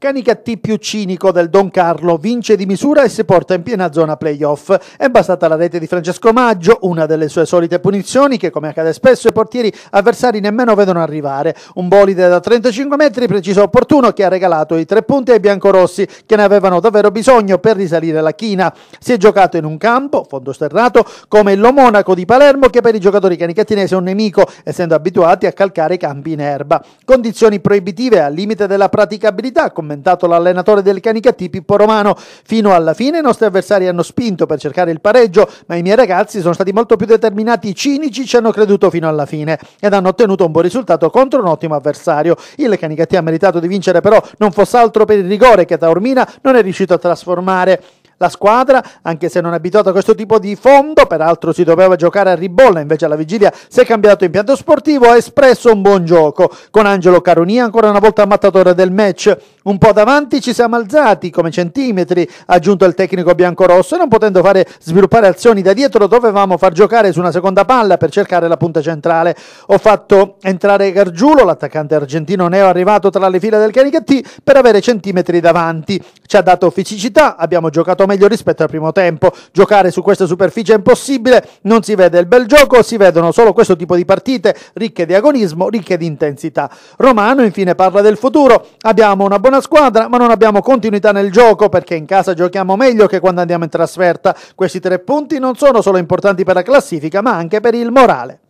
Canicattì più cinico del Don Carlo vince di misura e si porta in piena zona playoff. È bastata la rete di Francesco Maggio, una delle sue solite punizioni che come accade spesso i portieri avversari nemmeno vedono arrivare. Un bolide da 35 metri preciso e opportuno che ha regalato i tre punti ai biancorossi che ne avevano davvero bisogno per risalire la china. Si è giocato in un campo, fondo sterrato, come il Lomonaco di Palermo che per i giocatori canicattinesi è un nemico essendo abituati a calcare i campi in erba. Condizioni proibitive al limite della praticabilità come commentato l'allenatore del Canicattì Pippo Romano. Fino alla fine i nostri avversari hanno spinto per cercare il pareggio, ma i miei ragazzi sono stati molto più determinati, cinici, ci hanno creduto fino alla fine ed hanno ottenuto un buon risultato contro un ottimo avversario. Il Canicattì ha meritato di vincere però non fosse altro per il rigore che Taormina non è riuscito a trasformare. La squadra, anche se non abituata a questo tipo di fondo, peraltro si doveva giocare a ribolla, invece alla vigilia si è cambiato impianto sportivo, ha espresso un buon gioco, con Angelo Caronia ancora una volta ammattatore del match. Un po' davanti ci siamo alzati come centimetri, ha aggiunto il tecnico biancorosso, e non potendo fare sviluppare azioni da dietro dovevamo far giocare su una seconda palla per cercare la punta centrale. Ho fatto entrare Gargiulo, l'attaccante argentino neo arrivato tra le file del Caricattì, per avere centimetri davanti. Ci ha dato fisicità, abbiamo giocato meglio rispetto al primo tempo. Giocare su questa superficie è impossibile, non si vede il bel gioco, si vedono solo questo tipo di partite ricche di agonismo, ricche di intensità. Romano infine parla del futuro. Abbiamo una buona buona squadra, ma non abbiamo continuità nel gioco perché in casa giochiamo meglio che quando andiamo in trasferta. Questi tre punti non sono solo importanti per la classifica, ma anche per il morale.